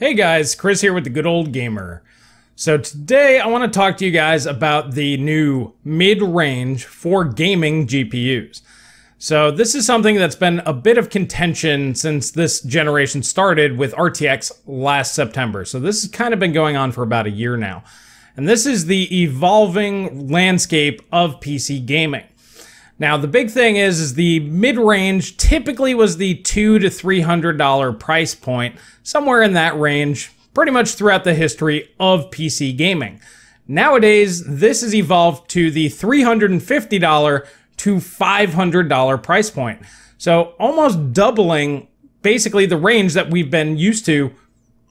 Hey guys, Chris here with the Good Old Gamer. So today I want to talk to you guys about the new mid-range for gaming GPUs. So this is something that's been a bit of contention since this generation started with RTX last September. So this has kind of been going on for about a year now. And this is the evolving landscape of PC gaming. Now, the big thing is, is the mid-range typically was the two to three hundred dollar price point, somewhere in that range, pretty much throughout the history of PC gaming. Nowadays, this has evolved to the three hundred and fifty dollar to five hundred dollar price point, so almost doubling basically the range that we've been used to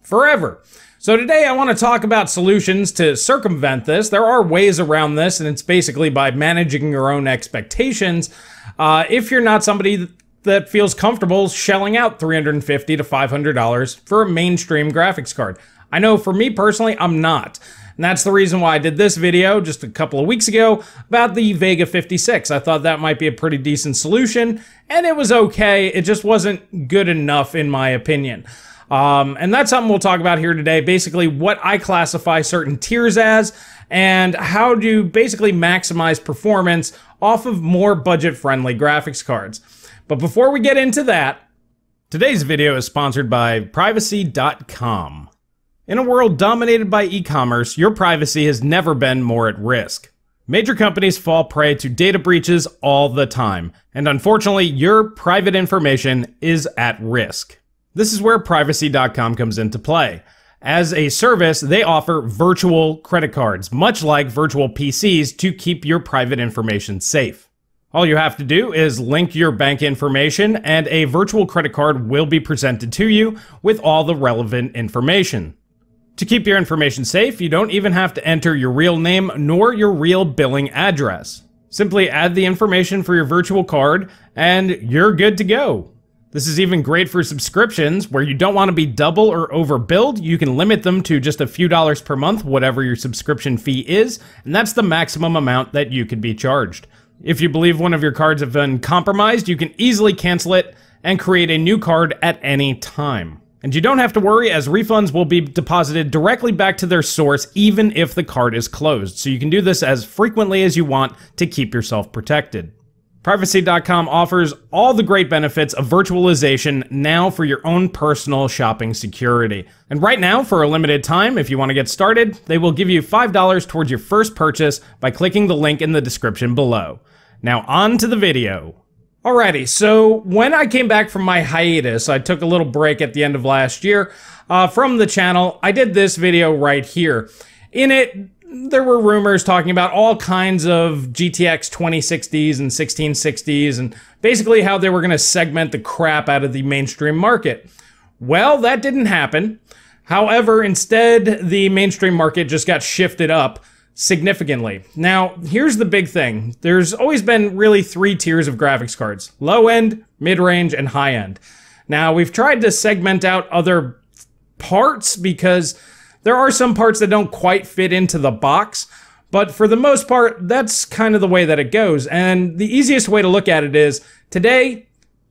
forever. So today I want to talk about solutions to circumvent this. There are ways around this, and it's basically by managing your own expectations. Uh, if you're not somebody that feels comfortable shelling out $350 to $500 for a mainstream graphics card. I know for me personally, I'm not. And that's the reason why I did this video just a couple of weeks ago about the Vega 56. I thought that might be a pretty decent solution, and it was okay. It just wasn't good enough in my opinion. Um, and that's something we'll talk about here today. Basically, what I classify certain tiers as and how to basically maximize performance off of more budget-friendly graphics cards. But before we get into that, today's video is sponsored by privacy.com. In a world dominated by e-commerce, your privacy has never been more at risk. Major companies fall prey to data breaches all the time, and unfortunately, your private information is at risk. This is where privacy.com comes into play. As a service, they offer virtual credit cards, much like virtual PCs, to keep your private information safe. All you have to do is link your bank information, and a virtual credit card will be presented to you with all the relevant information. To keep your information safe, you don't even have to enter your real name nor your real billing address. Simply add the information for your virtual card, and you're good to go. This is even great for subscriptions where you don't want to be double or overbilled. You can limit them to just a few dollars per month, whatever your subscription fee is, and that's the maximum amount that you could be charged. If you believe one of your cards have been compromised, you can easily cancel it and create a new card at any time. And you don't have to worry as refunds will be deposited directly back to their source even if the card is closed. So you can do this as frequently as you want to keep yourself protected. Privacy.com offers all the great benefits of virtualization now for your own personal shopping security. And right now, for a limited time, if you want to get started, they will give you $5 towards your first purchase by clicking the link in the description below. Now, on to the video. Alrighty, so when I came back from my hiatus, I took a little break at the end of last year uh, from the channel. I did this video right here. In it, there were rumors talking about all kinds of GTX 2060s and 1660s and basically how they were going to segment the crap out of the mainstream market. Well, that didn't happen. However, instead, the mainstream market just got shifted up significantly. Now, here's the big thing. There's always been really three tiers of graphics cards. Low end, mid range, and high end. Now, we've tried to segment out other parts because there are some parts that don't quite fit into the box, but for the most part, that's kind of the way that it goes. And the easiest way to look at it is today,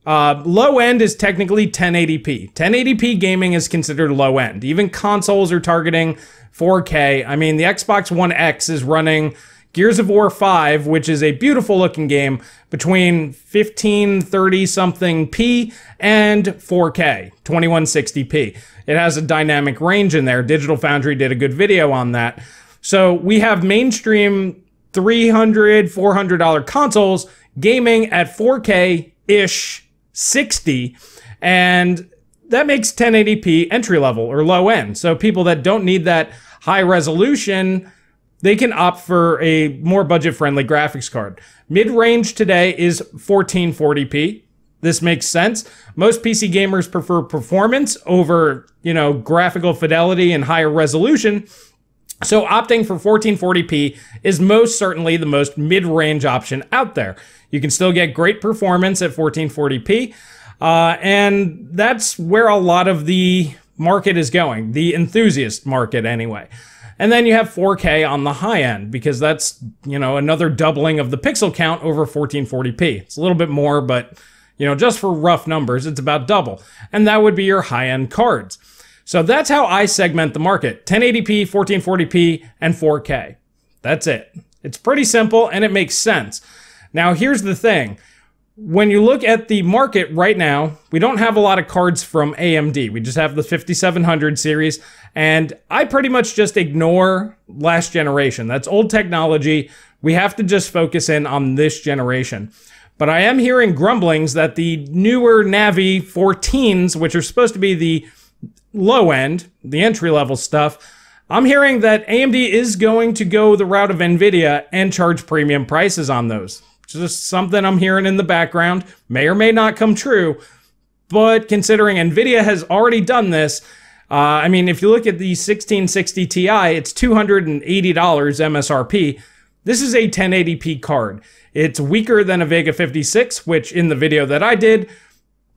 uh, low end is technically 1080p. 1080p gaming is considered low end. Even consoles are targeting 4K. I mean, the Xbox One X is running Gears of War 5, which is a beautiful looking game between 1530 something P and 4K, 2160p. It has a dynamic range in there. Digital Foundry did a good video on that. So we have mainstream 300 $400 consoles gaming at 4K ish 60. And that makes 1080p entry level or low end. So people that don't need that high resolution they can opt for a more budget friendly graphics card. Mid range today is 1440p. This makes sense. Most PC gamers prefer performance over, you know, graphical fidelity and higher resolution. So opting for 1440p is most certainly the most mid range option out there. You can still get great performance at 1440p. Uh, and that's where a lot of the market is going, the enthusiast market, anyway. And then you have 4K on the high end because that's, you know, another doubling of the pixel count over 1440p. It's a little bit more, but, you know, just for rough numbers, it's about double. And that would be your high end cards. So that's how I segment the market 1080p, 1440p, and 4K. That's it. It's pretty simple and it makes sense. Now, here's the thing when you look at the market right now, we don't have a lot of cards from AMD. We just have the 5700 series, and I pretty much just ignore last generation. That's old technology. We have to just focus in on this generation. But I am hearing grumblings that the newer Navi 14s, which are supposed to be the low end, the entry level stuff, I'm hearing that AMD is going to go the route of NVIDIA and charge premium prices on those just something I'm hearing in the background, may or may not come true. But considering NVIDIA has already done this, uh, I mean, if you look at the 1660 Ti, it's $280 MSRP. This is a 1080p card. It's weaker than a Vega 56, which in the video that I did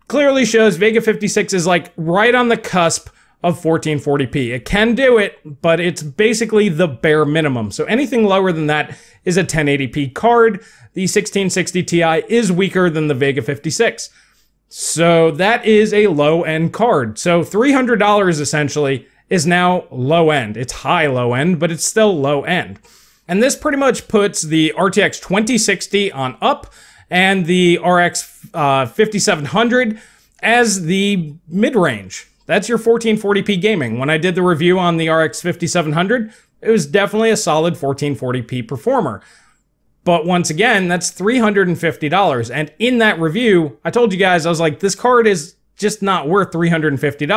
clearly shows Vega 56 is like right on the cusp of 1440p. It can do it, but it's basically the bare minimum. So anything lower than that is a 1080p card. The 1660 Ti is weaker than the Vega 56. So that is a low end card. So $300 essentially is now low end. It's high low end, but it's still low end. And this pretty much puts the RTX 2060 on up and the RX uh, 5700 as the mid range. That's your 1440p gaming. When I did the review on the RX 5700, it was definitely a solid 1440p performer. But once again, that's $350. And in that review, I told you guys, I was like, this card is just not worth $350.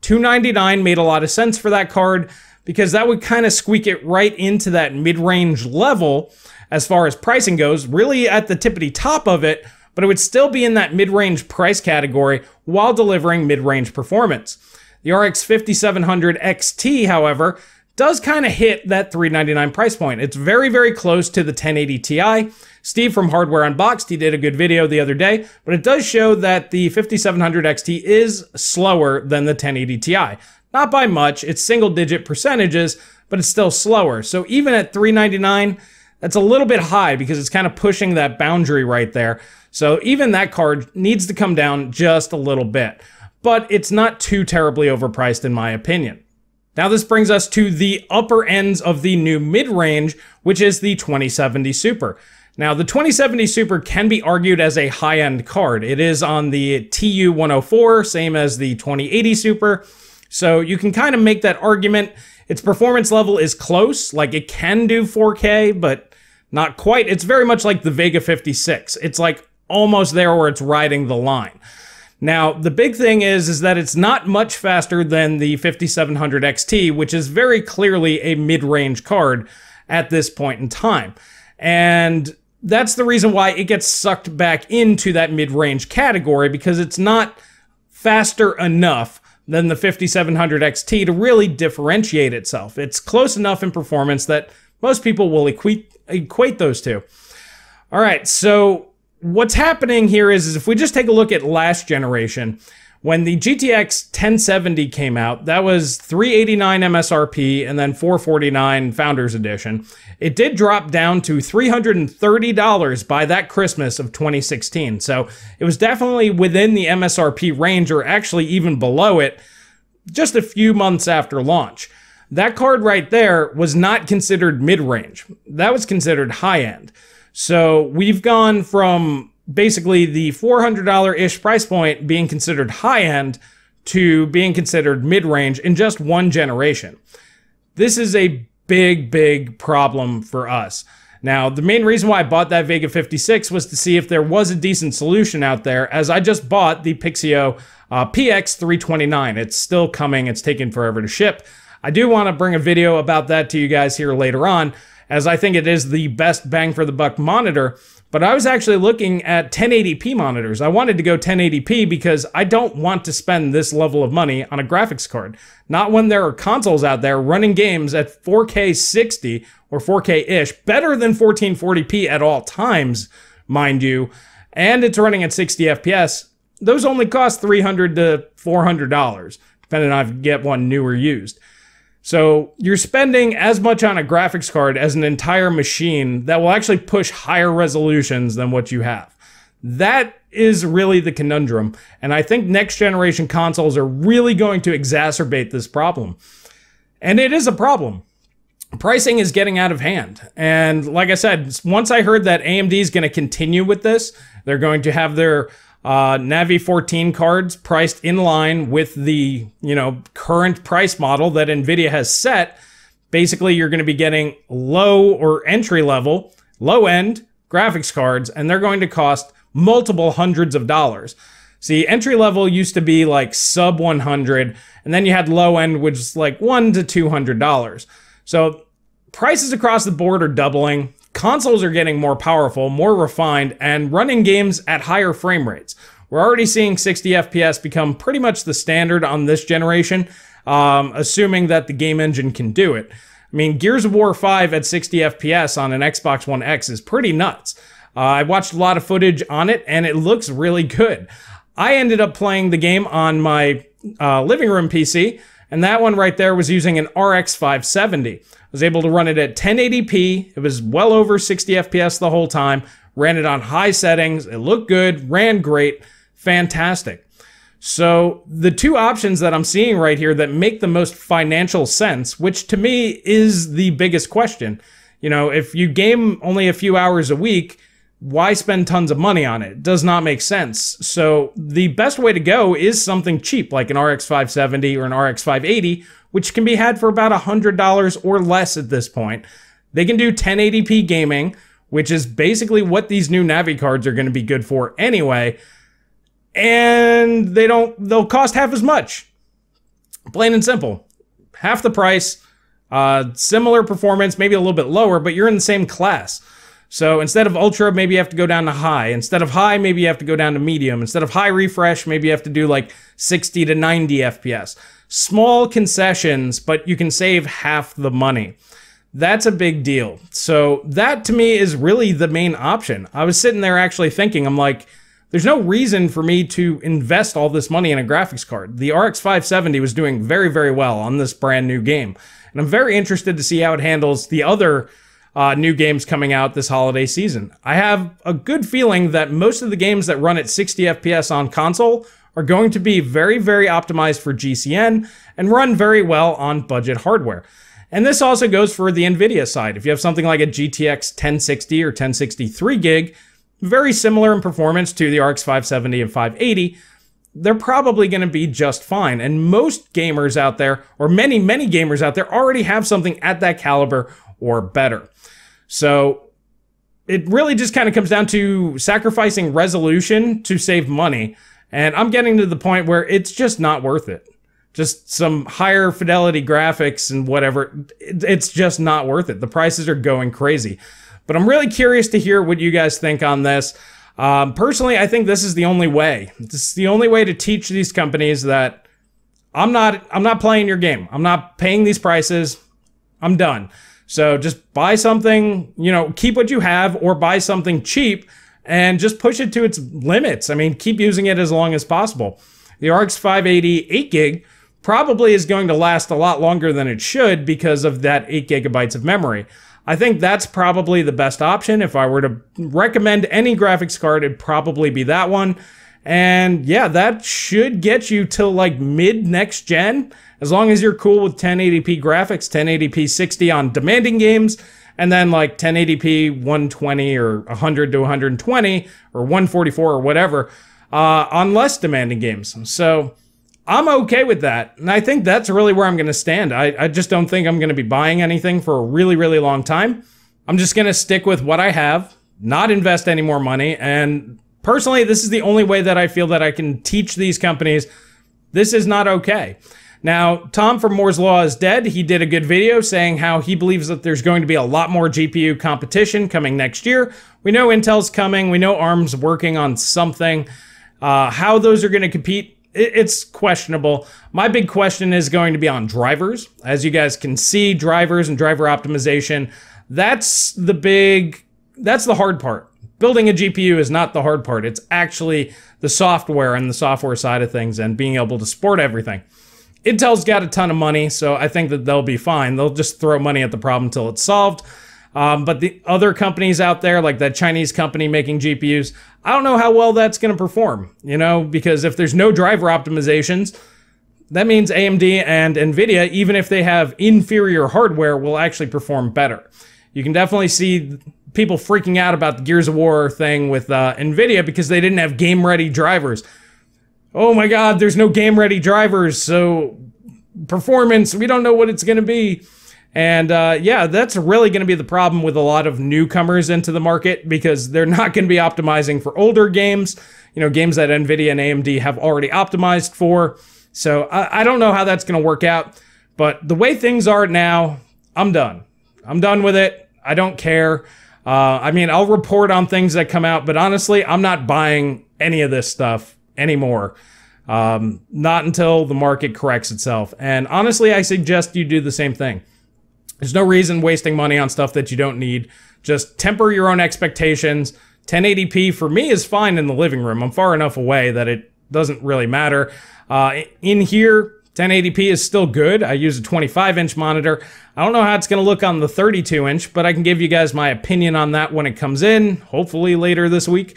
299 made a lot of sense for that card because that would kind of squeak it right into that mid-range level as far as pricing goes, really at the tippity top of it, but it would still be in that mid-range price category while delivering mid range performance. The RX 5700 XT, however, does kind of hit that 399 price point. It's very, very close to the 1080 Ti. Steve from Hardware Unboxed, he did a good video the other day, but it does show that the 5700 XT is slower than the 1080 Ti. Not by much, it's single digit percentages, but it's still slower. So even at 399, that's a little bit high because it's kind of pushing that boundary right there. So even that card needs to come down just a little bit. But it's not too terribly overpriced in my opinion. Now this brings us to the upper ends of the new mid-range, which is the 2070 Super. Now the 2070 Super can be argued as a high-end card. It is on the TU-104, same as the 2080 Super. So you can kind of make that argument. Its performance level is close, like it can do 4K, but not quite. It's very much like the Vega 56. It's like almost there where it's riding the line. Now, the big thing is, is that it's not much faster than the 5700 XT, which is very clearly a mid-range card at this point in time. And that's the reason why it gets sucked back into that mid-range category, because it's not faster enough than the 5700 XT to really differentiate itself. It's close enough in performance that most people will equate, equate those two. All right, so what's happening here is, is if we just take a look at last generation, when the GTX 1070 came out, that was 389 MSRP and then 449 Founders Edition. It did drop down to $330 by that Christmas of 2016. So it was definitely within the MSRP range or actually even below it just a few months after launch. That card right there was not considered mid range, that was considered high end. So we've gone from basically the $400 ish price point being considered high end to being considered mid range in just one generation. This is a big, big problem for us. Now, the main reason why I bought that Vega 56 was to see if there was a decent solution out there, as I just bought the Pixio uh, PX329. It's still coming, it's taking forever to ship. I do want to bring a video about that to you guys here later on, as I think it is the best bang for the buck monitor. But I was actually looking at 1080p monitors. I wanted to go 1080p because I don't want to spend this level of money on a graphics card. Not when there are consoles out there running games at 4K 60 or 4K ish, better than 1440p at all times, mind you. And it's running at 60 FPS. Those only cost 300 to $400, depending on if you get one new or used. So you're spending as much on a graphics card as an entire machine that will actually push higher resolutions than what you have. That is really the conundrum. And I think next generation consoles are really going to exacerbate this problem. And it is a problem. Pricing is getting out of hand. And like I said, once I heard that AMD is going to continue with this, they're going to have their uh, Navi 14 cards priced in line with the you know current price model that Nvidia has set. Basically, you're going to be getting low or entry level, low end graphics cards, and they're going to cost multiple hundreds of dollars. See, entry level used to be like sub 100, and then you had low end, which is like one to two hundred dollars. So prices across the board are doubling. Consoles are getting more powerful, more refined, and running games at higher frame rates. We're already seeing 60 FPS become pretty much the standard on this generation, um, assuming that the game engine can do it. I mean, Gears of War 5 at 60 FPS on an Xbox One X is pretty nuts. Uh, I watched a lot of footage on it, and it looks really good. I ended up playing the game on my uh, living room PC, and that one right there was using an RX 570 was able to run it at 1080p. It was well over 60 FPS the whole time. Ran it on high settings. It looked good, ran great, fantastic. So the two options that I'm seeing right here that make the most financial sense, which to me is the biggest question. You know, if you game only a few hours a week, why spend tons of money on it? it? Does not make sense. So the best way to go is something cheap like an RX 570 or an RX 580 which can be had for about $100 or less at this point. They can do 1080p gaming, which is basically what these new Navi cards are going to be good for anyway. And they don't, they'll cost half as much. Plain and simple. Half the price, uh, similar performance, maybe a little bit lower, but you're in the same class. So instead of ultra, maybe you have to go down to high. Instead of high, maybe you have to go down to medium. Instead of high refresh, maybe you have to do like 60 to 90 FPS. Small concessions, but you can save half the money. That's a big deal. So that to me is really the main option. I was sitting there actually thinking, I'm like, there's no reason for me to invest all this money in a graphics card. The RX 570 was doing very, very well on this brand new game. And I'm very interested to see how it handles the other uh, new games coming out this holiday season. I have a good feeling that most of the games that run at 60 FPS on console are going to be very, very optimized for GCN and run very well on budget hardware. And this also goes for the NVIDIA side. If you have something like a GTX 1060 or 1063 gig, very similar in performance to the RX 570 and 580, they're probably going to be just fine. And most gamers out there, or many, many gamers out there, already have something at that caliber or better. So it really just kind of comes down to sacrificing resolution to save money. And I'm getting to the point where it's just not worth it. Just some higher fidelity graphics and whatever. It's just not worth it. The prices are going crazy. But I'm really curious to hear what you guys think on this. Um, personally, I think this is the only way. This is the only way to teach these companies that I'm not I'm not playing your game. I'm not paying these prices. I'm done. So just buy something, you know, keep what you have or buy something cheap and just push it to its limits. I mean, keep using it as long as possible. The RX 580 8 gig probably is going to last a lot longer than it should because of that 8 gigabytes of memory. I think that's probably the best option. If I were to recommend any graphics card, it'd probably be that one. And yeah, that should get you till like mid next gen. As long as you're cool with 1080p graphics, 1080p 60 on demanding games, and then like 1080p 120 or 100 to 120 or 144 or whatever uh, on less demanding games. So I'm okay with that. And I think that's really where I'm going to stand. I, I just don't think I'm going to be buying anything for a really, really long time. I'm just going to stick with what I have, not invest any more money, and Personally, this is the only way that I feel that I can teach these companies this is not okay. Now, Tom from Moore's Law is dead. He did a good video saying how he believes that there's going to be a lot more GPU competition coming next year. We know Intel's coming. We know ARM's working on something. Uh, how those are going to compete, it's questionable. My big question is going to be on drivers. As you guys can see, drivers and driver optimization, that's the big, that's the hard part building a GPU is not the hard part. It's actually the software and the software side of things and being able to support everything. Intel's got a ton of money, so I think that they'll be fine. They'll just throw money at the problem until it's solved. Um, but the other companies out there, like that Chinese company making GPUs, I don't know how well that's going to perform, you know, because if there's no driver optimizations, that means AMD and NVIDIA, even if they have inferior hardware, will actually perform better. You can definitely see people freaking out about the Gears of War thing with uh, NVIDIA because they didn't have game ready drivers. Oh my God, there's no game ready drivers. So, performance, we don't know what it's going to be. And uh, yeah, that's really going to be the problem with a lot of newcomers into the market because they're not going to be optimizing for older games, you know, games that NVIDIA and AMD have already optimized for. So I, I don't know how that's going to work out. But the way things are now, I'm done. I'm done with it. I don't care. Uh, I mean, I'll report on things that come out, but honestly, I'm not buying any of this stuff anymore. Um, not until the market corrects itself. And honestly, I suggest you do the same thing. There's no reason wasting money on stuff that you don't need. Just temper your own expectations. 1080p for me is fine in the living room. I'm far enough away that it doesn't really matter. Uh, in here, 1080p is still good. I use a 25 inch monitor. I don't know how it's going to look on the 32 inch, but I can give you guys my opinion on that when it comes in, hopefully later this week.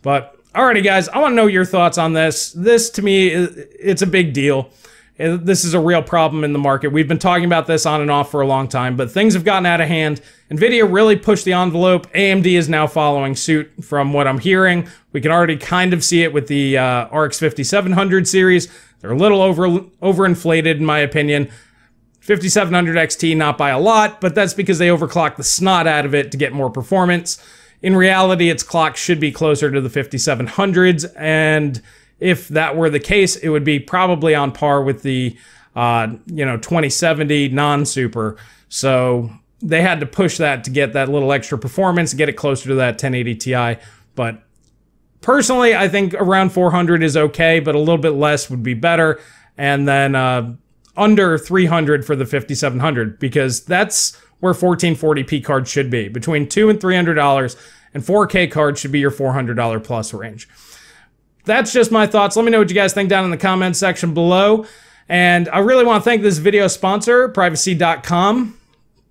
But alrighty, guys, I want to know your thoughts on this. This to me, it's a big deal. Eh, this is a real problem in the market. We've been talking about this on and off for a long time, but things have gotten out of hand. NVIDIA really pushed the envelope. AMD is now following suit from what I'm hearing. We can already kind of see it with the uh, RX 5700 series. They're a little over overinflated, in my opinion. 5700 XT, not by a lot, but that's because they overclocked the snot out of it to get more performance. In reality, its clock should be closer to the 5700s, and if that were the case, it would be probably on par with the uh, you know 2070 non-super. So they had to push that to get that little extra performance, get it closer to that 1080 Ti. But personally, I think around 400 is okay, but a little bit less would be better. And then uh, under 300 for the 5700 because that's where 1440p cards should be between two and three hundred dollars, and 4K cards should be your 400 dollar plus range that's just my thoughts. Let me know what you guys think down in the comment section below. And I really want to thank this video sponsor, privacy.com.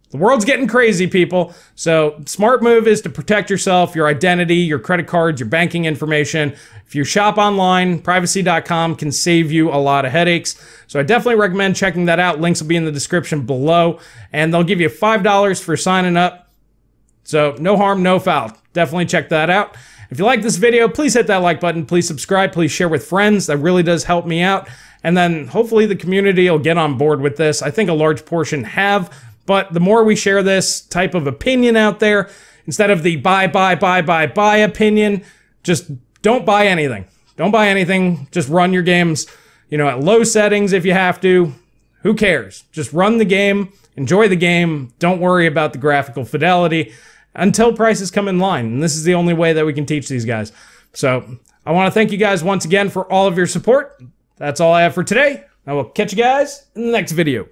The world's getting crazy, people. So, smart move is to protect yourself, your identity, your credit cards, your banking information. If you shop online, privacy.com can save you a lot of headaches. So, I definitely recommend checking that out. Links will be in the description below, and they'll give you $5 for signing up. So, no harm, no foul. Definitely check that out. If you like this video, please hit that like button. Please subscribe. Please share with friends. That really does help me out. And then hopefully the community will get on board with this. I think a large portion have, but the more we share this type of opinion out there, instead of the buy, buy, buy, buy, buy opinion, just don't buy anything. Don't buy anything. Just run your games, you know, at low settings if you have to. Who cares? Just run the game, enjoy the game. Don't worry about the graphical fidelity until prices come in line. And this is the only way that we can teach these guys. So I want to thank you guys once again for all of your support. That's all I have for today. I will catch you guys in the next video.